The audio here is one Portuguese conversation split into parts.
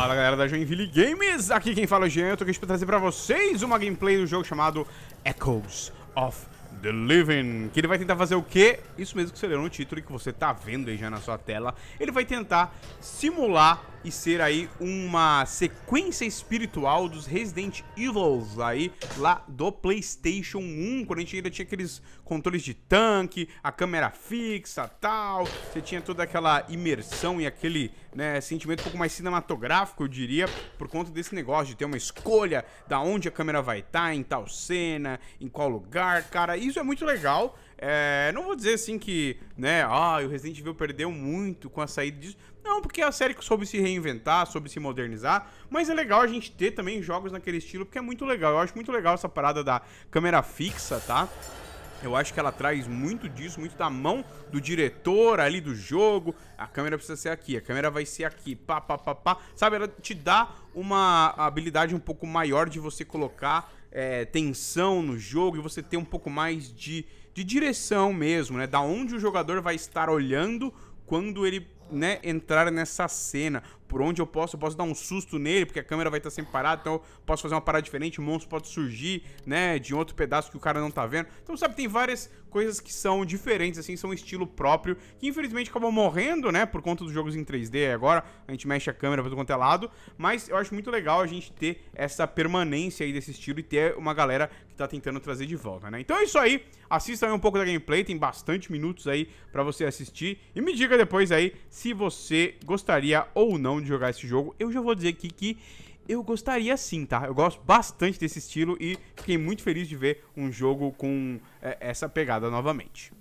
Fala galera da Joinville Games, aqui quem fala é o Jean, eu tô aqui pra trazer pra vocês uma gameplay do jogo chamado Echoes of The Living, que ele vai tentar fazer o quê? Isso mesmo que você leu no título e que você tá vendo aí já na sua tela, ele vai tentar simular e ser aí uma sequência espiritual dos Resident Evils aí lá do PlayStation 1, quando a gente ainda tinha aqueles controles de tanque, a câmera fixa, tal, você tinha toda aquela imersão e aquele, né, sentimento um pouco mais cinematográfico, eu diria, por conta desse negócio de ter uma escolha da onde a câmera vai estar tá, em tal cena, em qual lugar, cara, isso é muito legal. É, não vou dizer assim que, né, ah, o Resident Evil perdeu muito com a saída disso. Não, porque é a série que soube se reinventar, soube se modernizar, mas é legal a gente ter também jogos naquele estilo, porque é muito legal. Eu acho muito legal essa parada da câmera fixa, tá? Eu acho que ela traz muito disso, muito da mão do diretor ali do jogo. A câmera precisa ser aqui, a câmera vai ser aqui, pá, pá, pá, pá. Sabe, ela te dá uma habilidade um pouco maior de você colocar é, tensão no jogo e você ter um pouco mais de de direção mesmo, né? Da onde o jogador vai estar olhando quando ele né, entrar nessa cena por onde eu posso, eu posso dar um susto nele, porque a câmera vai estar sempre parada, então eu posso fazer uma parada diferente, o monstro pode surgir, né, de outro pedaço que o cara não tá vendo. Então, sabe, tem várias coisas que são diferentes, assim, são estilo próprio, que infelizmente acabou morrendo, né, por conta dos jogos em 3D agora, a gente mexe a câmera pra tudo quanto é lado, mas eu acho muito legal a gente ter essa permanência aí desse estilo e ter uma galera que tá tentando trazer de volta, né. Então é isso aí, assista aí um pouco da gameplay, tem bastante minutos aí pra você assistir, e me diga depois aí se você gostaria ou não de jogar esse jogo. Eu já vou dizer aqui que eu gostaria sim, tá? Eu gosto bastante desse estilo e fiquei muito feliz de ver um jogo com é, essa pegada novamente.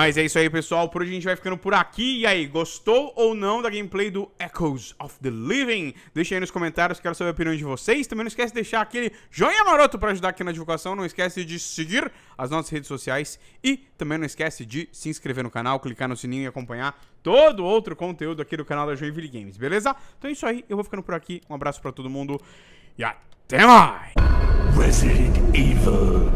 Mas é isso aí, pessoal. Por hoje a gente vai ficando por aqui. E aí, gostou ou não da gameplay do Echoes of the Living? Deixa aí nos comentários, quero saber a opinião de vocês. Também não esquece de deixar aquele joinha maroto para ajudar aqui na divulgação. Não esquece de seguir as nossas redes sociais. E também não esquece de se inscrever no canal, clicar no sininho e acompanhar todo outro conteúdo aqui do canal da Joinville Games, beleza? Então é isso aí, eu vou ficando por aqui. Um abraço para todo mundo e até mais! Resident Evil